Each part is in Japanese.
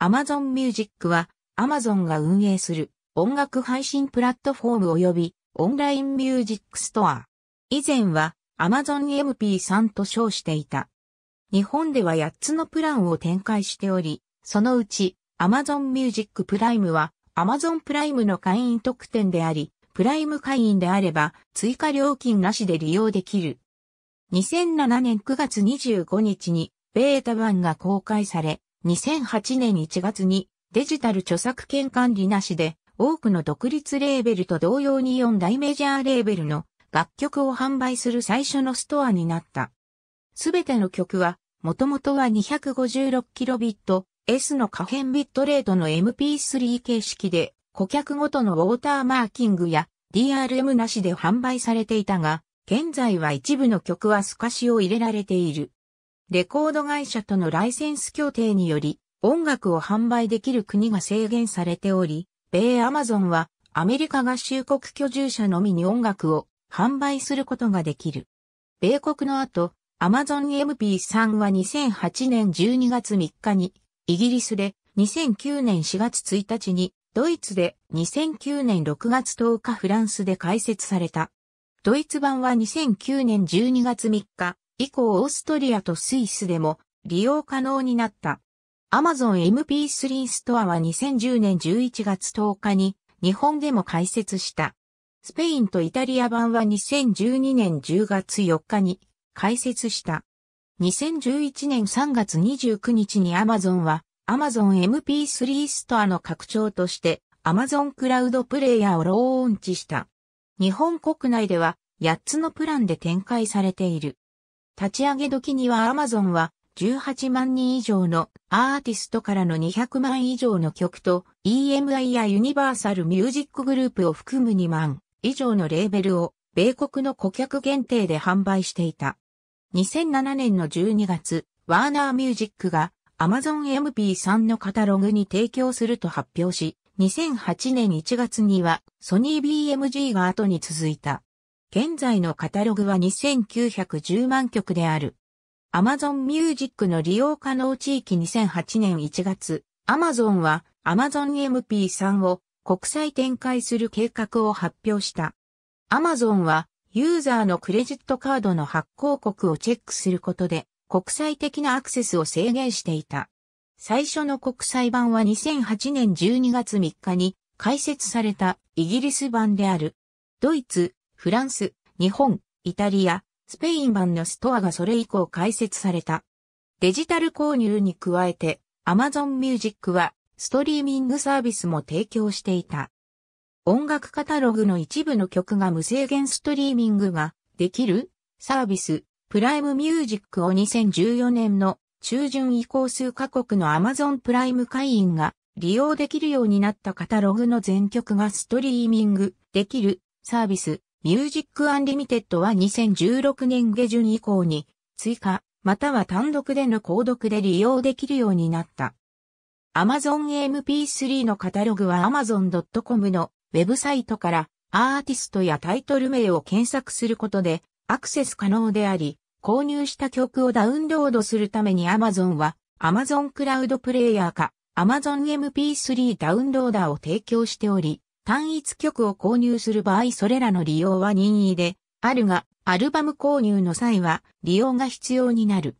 Amazon Music は Amazon が運営する音楽配信プラットフォーム及びオンラインミュージックストア。以前は Amazon MP3 と称していた。日本では8つのプランを展開しており、そのうち Amazon Music プライムは Amazon プライムの会員特典であり、プライム会員であれば追加料金なしで利用できる。2007年9月25日にベータ版が公開され、2008年1月にデジタル著作権管理なしで多くの独立レーベルと同様に4大メジャーレーベルの楽曲を販売する最初のストアになった。すべての曲は、もともとは 256kbps の可変ビットレートの MP3 形式で、顧客ごとのウォーターマーキングや DRM なしで販売されていたが、現在は一部の曲は透かしを入れられている。レコード会社とのライセンス協定により、音楽を販売できる国が制限されており、米アマゾンはアメリカ合衆国居住者のみに音楽を販売することができる。米国の後、アマゾン MP3 は2008年12月3日にイギリスで2009年4月1日にドイツで2009年6月10日フランスで開設された。ドイツ版は2009年12月3日以降オーストリアとスイスでも利用可能になった。Amazon MP3 ストアは2010年11月10日に日本でも開設した。スペインとイタリア版は2012年10月4日に開設した。2011年3月29日に Amazon は Amazon MP3 ストアの拡張として Amazon クラウドプレイヤーをローンチした。日本国内では8つのプランで展開されている。立ち上げ時にはアマゾンは18万人以上のアーティストからの200万以上の曲と EMI やユニバーサルミュージックグループを含む2万以上のレーベルを米国の顧客限定で販売していた。2007年の12月、ワーナーミュージックが Amazon MP3 のカタログに提供すると発表し、2008年1月にはソニー BMG が後に続いた。現在のカタログは2910万曲である。Amazon Music の利用可能地域2008年1月、Amazon は Amazon MP3 を国際展開する計画を発表した。Amazon はユーザーのクレジットカードの発行国をチェックすることで国際的なアクセスを制限していた。最初の国際版は2008年12月3日に開設されたイギリス版である。ドイツ、フランス、日本、イタリア、スペイン版のストアがそれ以降開設された。デジタル購入に加えて、Amazon Music はストリーミングサービスも提供していた。音楽カタログの一部の曲が無制限ストリーミングができるサービス、プライムミュージックを2014年の中旬以降数カ国の Amazon プライム会員が利用できるようになったカタログの全曲がストリーミングできるサービスミュージックアンリミテッドは2016年下旬以降に追加、または単独での購読で利用できるようになった。Amazon MP3 のカタログは Amazon.com のウェブサイトからアーティストやタイトル名を検索することでアクセス可能であり、購入した曲をダウンロードするために Amazon は Amazon クラウドプレイヤーか Amazon MP3 ダウンローダーを提供しており、単一曲を購入する場合それらの利用は任意で、あるが、アルバム購入の際は利用が必要になる。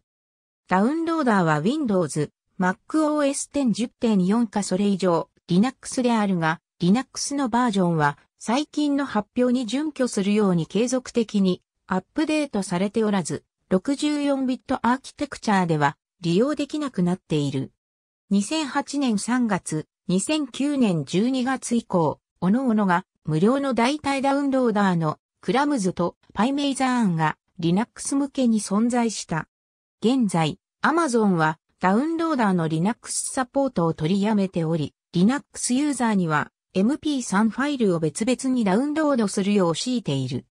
ダウンローダーは Windows、MacOS 10.10.4かそれ以上、Linux であるが、Linux のバージョンは最近の発表に準拠するように継続的にアップデートされておらず、64ビットアーキテクチャでは利用できなくなっている。2008年3月、2009年12月以降、おのおのが無料の代替ダウンローダーのクラムズとパイメイザーンが Linux 向けに存在した。現在、Amazon はダウンローダーの Linux サポートを取りやめており、Linux ユーザーには MP3 ファイルを別々にダウンロードするよう強いている。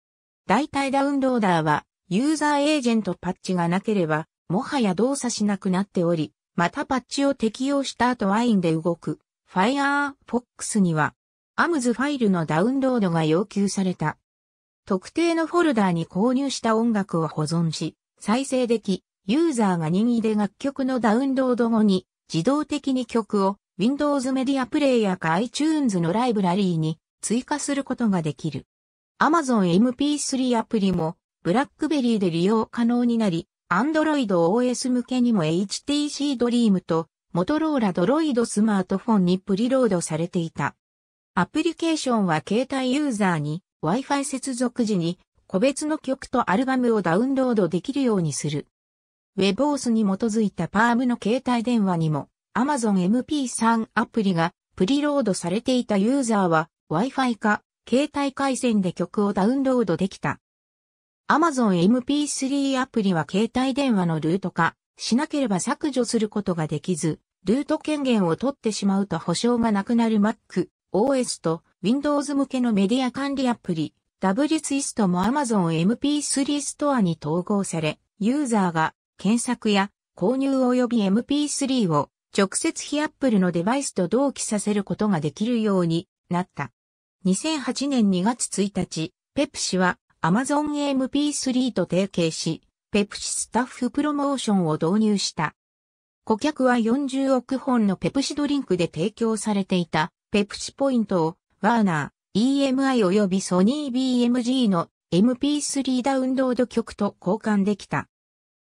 代替ダウンローダーはユーザーエージェントパッチがなければ、もはや動作しなくなっており、またパッチを適用した後ワインで動く Firefox にはアムズファイルのダウンロードが要求された。特定のフォルダーに購入した音楽を保存し、再生でき、ユーザーが任意で楽曲のダウンロード後に、自動的に曲を Windows メディアプレイヤーか iTunes のライブラリーに追加することができる。Amazon MP3 アプリも BlackBerry で利用可能になり、Android OS 向けにも HTC Dream と Motorola Droid スマートフォンにプリロードされていた。アプリケーションは携帯ユーザーに Wi-Fi 接続時に個別の曲とアルバムをダウンロードできるようにする。WebOS に基づいた PARM の携帯電話にも Amazon MP3 アプリがプリロードされていたユーザーは Wi-Fi か携帯回線で曲をダウンロードできた。Amazon MP3 アプリは携帯電話のルート化しなければ削除することができず、ルート権限を取ってしまうと保証がなくなる Mac。OS と Windows 向けのメディア管理アプリ W ツイストも Amazon MP3 ストアに統合され、ユーザーが検索や購入及び MP3 を直接非 Apple のデバイスと同期させることができるようになった。2008年2月1日、ペプシは Amazon MP3 と提携し、ペプシスタッフプロモーションを導入した。顧客は40億本のペプシドリンクで提供されていたペプチポイントを、ワーナー、EMI 及びソニー BMG の MP3 ダウンロード曲と交換できた。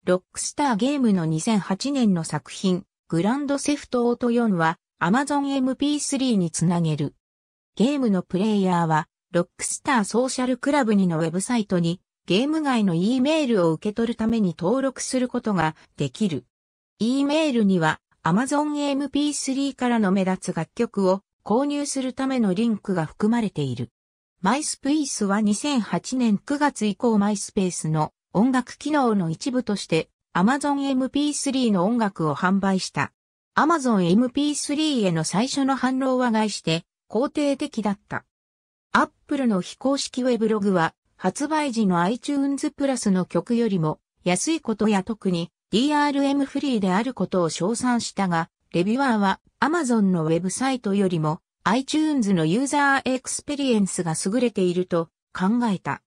ロックスターゲームの2008年の作品、グランドセフトオート4は Amazon MP3 につなげる。ゲームのプレイヤーは、ロックスターソーシャルクラブにのウェブサイトに、ゲーム外の E メールを受け取るために登録することができる。E メールには Amazon MP3 からの目立つ楽曲を購入するためのリンクが含まれている。マイスピースは2008年9月以降マイスペースの音楽機能の一部として Amazon MP3 の音楽を販売した。Amazon MP3 への最初の反応は外して肯定的だった。Apple の非公式ウェブログは発売時の iTunes プラスの曲よりも安いことや特に DRM フリーであることを称賛したが、レビュアーは Amazon のウェブサイトよりも iTunes のユーザーエクスペリエンスが優れていると考えた。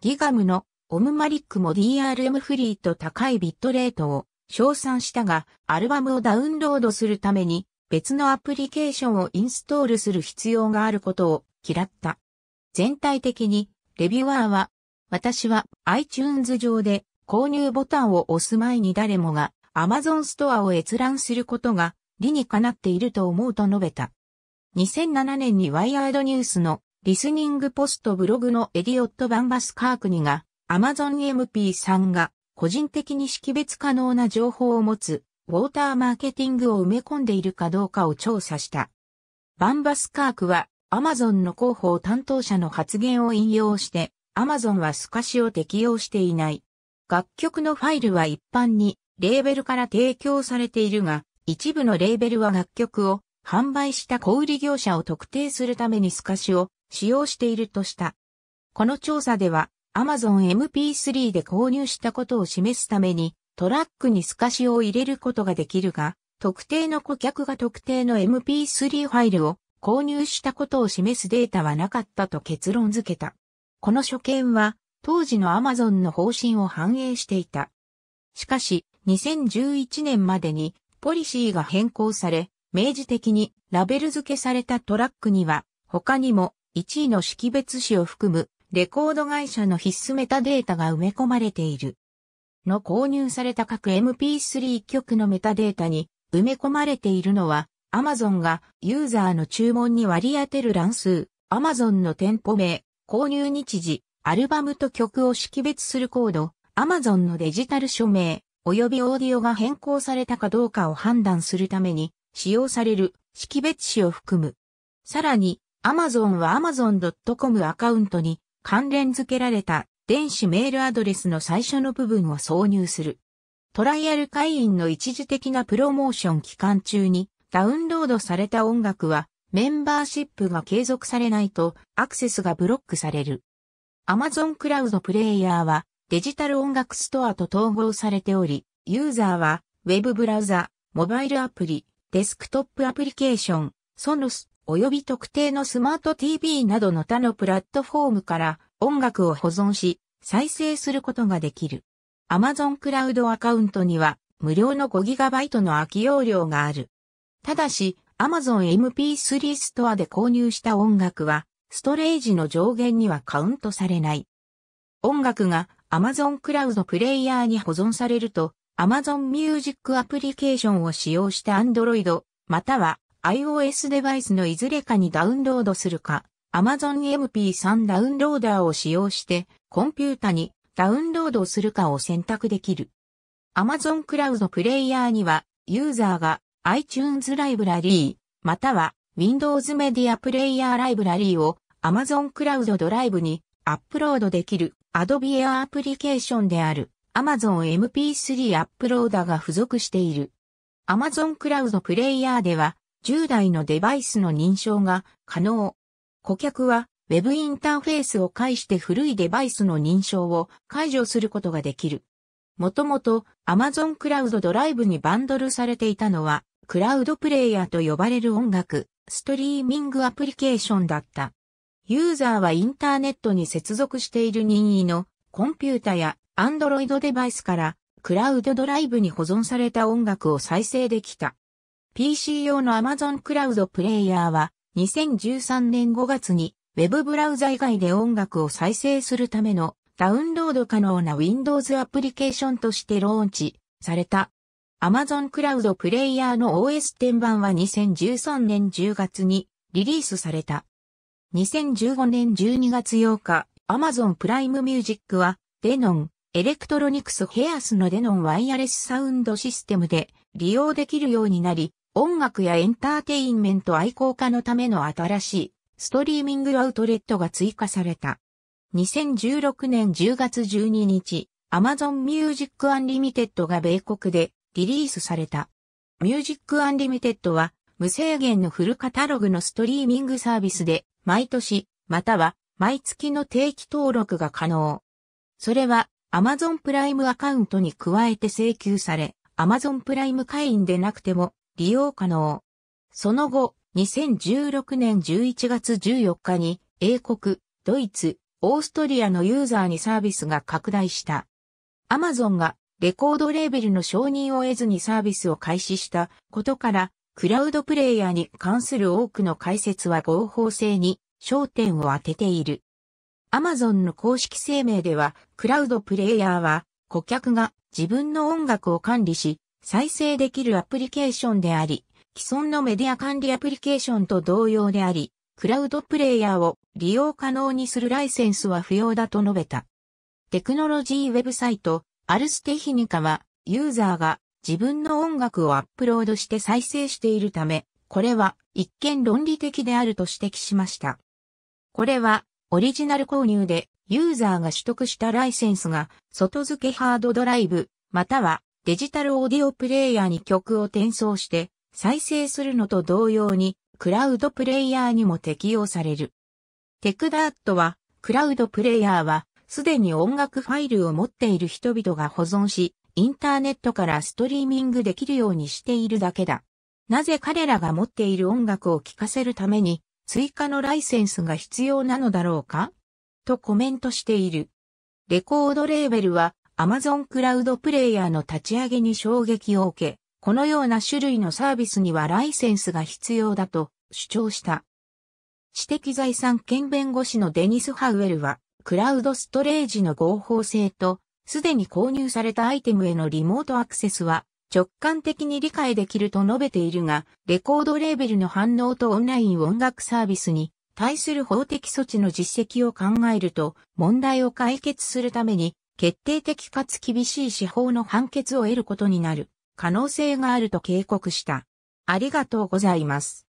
ギガムのオムマリックも DRM フリーと高いビットレートを称賛したが、アルバムをダウンロードするために別のアプリケーションをインストールする必要があることを嫌った。全体的にレビュアーは、私は iTunes 上で購入ボタンを押す前に誰もが Amazon ストアを閲覧することが理にかなっていると思うと述べた。2007年にワイヤードニュースのリスニングポストブログのエディオット・バンバス・カークニが Amazon MP さんが個人的に識別可能な情報を持つウォーターマーケティングを埋め込んでいるかどうかを調査した。バンバス・カークは Amazon の広報担当者の発言を引用して Amazon はスかしを適用していない。楽曲のファイルは一般にレーベルから提供されているが、一部のレーベルは楽曲を販売した小売業者を特定するためにスカシを使用しているとした。この調査では Amazon MP3 で購入したことを示すためにトラックにスカシを入れることができるが、特定の顧客が特定の MP3 ファイルを購入したことを示すデータはなかったと結論付けた。この所見は当時の Amazon の方針を反映していた。しかし、2011年までにポリシーが変更され、明示的にラベル付けされたトラックには、他にも1位の識別紙を含むレコード会社の必須メタデータが埋め込まれている。の購入された各 MP3 曲のメタデータに埋め込まれているのは、Amazon がユーザーの注文に割り当てる乱数、Amazon の店舗名、購入日時、アルバムと曲を識別するコード、Amazon のデジタル署名、及びオーディオが変更されたかどうかを判断するために使用される識別子を含む。さらに、Amazon は Amazon.com アカウントに関連付けられた電子メールアドレスの最初の部分を挿入する。トライアル会員の一時的なプロモーション期間中にダウンロードされた音楽はメンバーシップが継続されないとアクセスがブロックされる。Amazon クラウドプレイヤーはデジタル音楽ストアと統合されており、ユーザーは、ウェブブラウザ、モバイルアプリ、デスクトップアプリケーション、ソノス、および特定のスマート TV などの他のプラットフォームから音楽を保存し、再生することができる。Amazon クラウドアカウントには無料の 5GB の空き容量がある。ただし、Amazon MP3 ストアで購入した音楽は、ストレージの上限にはカウントされない。音楽が Amazon クラウドプレイヤーに保存されると、Amazon Music アプリケーションを使用した Android、または iOS デバイスのいずれかにダウンロードするか、Amazon MP3 ダウンローダーを使用して、コンピュータにダウンロードするかを選択できる。Amazon クラウドプレイヤーには、ユーザーが iTunes ライブラリー、または Windows メディアプレイヤーライブラリーを Amazon クラウドドライブにアップロードできる Adobe Air アプリケーションである Amazon MP3 アップローダーが付属している。Amazon クラウドプレイヤーでは10台のデバイスの認証が可能。顧客は Web インターフェースを介して古いデバイスの認証を解除することができる。もともと Amazon クラウドドライブにバンドルされていたのはクラウドプレイヤーと呼ばれる音楽、ストリーミングアプリケーションだった。ユーザーはインターネットに接続している任意のコンピュータや Android デバイスからクラウドドライブに保存された音楽を再生できた。PC 用の Amazon クラウドプレイヤーは2013年5月に Web ブラウザ以外で音楽を再生するためのダウンロード可能な Windows アプリケーションとしてローンチされた。Amazon クラウドプレイヤーの OS 10版は2013年10月にリリースされた。2015年12月8日、Amazon プライムミュージックは、デノン、エレクトロニクスヘアスのデノンワイヤレスサウンドシステムで利用できるようになり、音楽やエンターテインメント愛好家のための新しいストリーミングアウトレットが追加された。2016年10月12日、Amazon Music Unlimited が米国でリリースされた。Music Unlimited は無制限のフルカタログのストリーミングサービスで、毎年、または毎月の定期登録が可能。それは Amazon プライムアカウントに加えて請求され、Amazon プライム会員でなくても利用可能。その後、2016年11月14日に英国、ドイツ、オーストリアのユーザーにサービスが拡大した。Amazon がレコードレーベルの承認を得ずにサービスを開始したことからクラウドプレイヤーに関する多くの解説は合法性に焦点を当てている。Amazon の公式声明では、クラウドプレイヤーは、顧客が自分の音楽を管理し、再生できるアプリケーションであり、既存のメディア管理アプリケーションと同様であり、クラウドプレイヤーを利用可能にするライセンスは不要だと述べた。テクノロジーウェブサイト、アルステヒニカは、ユーザーが自分の音楽をアップロードして再生しているため、これは一見論理的であると指摘しました。これはオリジナル購入でユーザーが取得したライセンスが外付けハードドライブまたはデジタルオーディオプレイヤーに曲を転送して再生するのと同様にクラウドプレイヤーにも適用される。テクダーットはクラウドプレイヤーはすでに音楽ファイルを持っている人々が保存しインターネットからストリーミングできるようにしているだけだ。なぜ彼らが持っている音楽を聴かせるために追加のライセンスが必要なのだろうかとコメントしている。レコードレーベルはアマゾンクラウドプレイヤーの立ち上げに衝撃を受け、このような種類のサービスにはライセンスが必要だと主張した。知的財産権弁護士のデニス・ハウエルは、クラウドストレージの合法性とすでに購入されたアイテムへのリモートアクセスは直感的に理解できると述べているが、レコードレーベルの反応とオンライン音楽サービスに対する法的措置の実績を考えると、問題を解決するために、決定的かつ厳しい司法の判決を得ることになる可能性があると警告した。ありがとうございます。